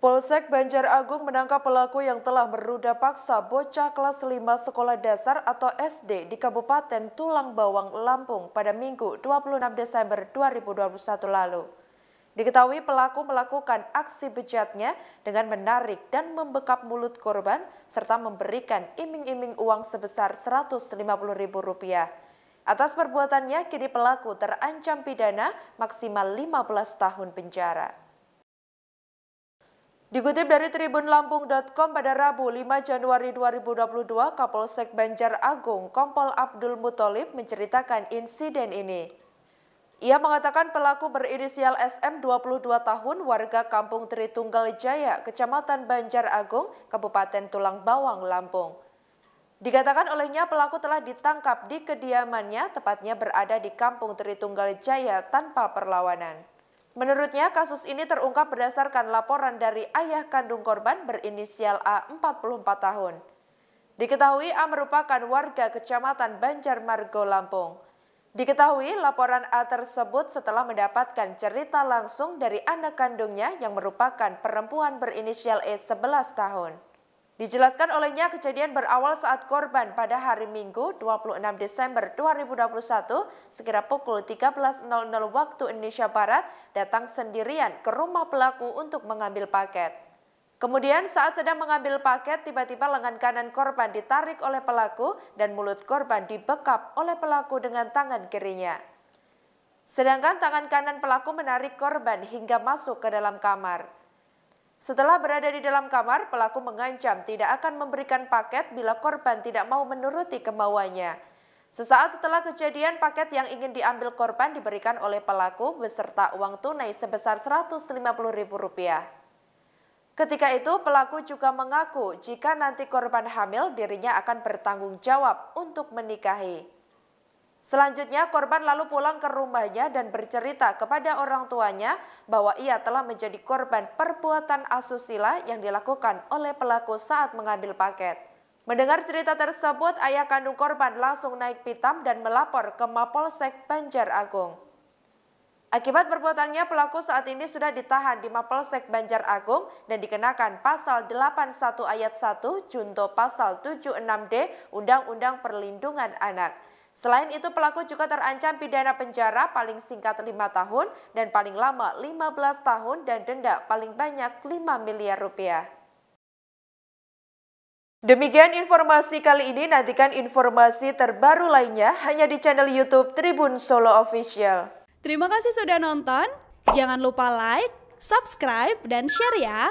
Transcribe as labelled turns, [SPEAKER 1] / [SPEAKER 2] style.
[SPEAKER 1] Polsek Banjar Agung menangkap pelaku yang telah meruda paksa bocah kelas 5 sekolah dasar atau SD di Kabupaten Tulang Bawang, Lampung pada Minggu 26 Desember 2021 lalu. Diketahui pelaku melakukan aksi bejatnya dengan menarik dan membekap mulut korban serta memberikan iming-iming uang sebesar Rp150.000. Atas perbuatannya kini pelaku terancam pidana maksimal 15 tahun penjara. Dikutip dari Tribun Lampung.com pada Rabu 5 Januari 2022, Kapolsek Banjar Agung Kompol Abdul Mutolib menceritakan insiden ini. Ia mengatakan pelaku berinisial SM 22 tahun warga Kampung Tritunggal Jaya, Kecamatan Banjar Agung, Kabupaten Tulang Bawang, Lampung. Dikatakan olehnya pelaku telah ditangkap di kediamannya, tepatnya berada di Kampung Tritunggal Jaya tanpa perlawanan. Menurutnya, kasus ini terungkap berdasarkan laporan dari ayah kandung korban berinisial A, 44 tahun. Diketahui A merupakan warga kecamatan Banjarmargo, Lampung. Diketahui laporan A tersebut setelah mendapatkan cerita langsung dari anak kandungnya yang merupakan perempuan berinisial E 11 tahun. Dijelaskan olehnya kejadian berawal saat korban pada hari Minggu 26 Desember 2021 sekira pukul 13.00 waktu Indonesia Barat datang sendirian ke rumah pelaku untuk mengambil paket. Kemudian saat sedang mengambil paket, tiba-tiba lengan kanan korban ditarik oleh pelaku dan mulut korban dibekap oleh pelaku dengan tangan kirinya. Sedangkan tangan kanan pelaku menarik korban hingga masuk ke dalam kamar. Setelah berada di dalam kamar, pelaku mengancam tidak akan memberikan paket bila korban tidak mau menuruti kemauannya. Sesaat setelah kejadian, paket yang ingin diambil korban diberikan oleh pelaku beserta uang tunai sebesar Rp150.000. Ketika itu, pelaku juga mengaku jika nanti korban hamil, dirinya akan bertanggung jawab untuk menikahi. Selanjutnya, korban lalu pulang ke rumahnya dan bercerita kepada orang tuanya bahwa ia telah menjadi korban perbuatan asusila yang dilakukan oleh pelaku saat mengambil paket. Mendengar cerita tersebut, ayah kandung korban langsung naik pitam dan melapor ke Mapolsek Banjar Agung. Akibat perbuatannya, pelaku saat ini sudah ditahan di Mapolsek Banjar Agung dan dikenakan pasal 81 ayat 1 junto pasal 76D Undang-Undang Perlindungan Anak. Selain itu pelaku juga terancam pidana penjara paling singkat 5 tahun dan paling lama 15 tahun dan denda paling banyak 5 miliar rupiah. Demikian informasi kali ini, nantikan informasi terbaru lainnya hanya di channel Youtube Tribun Solo Official. Terima kasih sudah nonton, jangan lupa like, subscribe, dan share ya!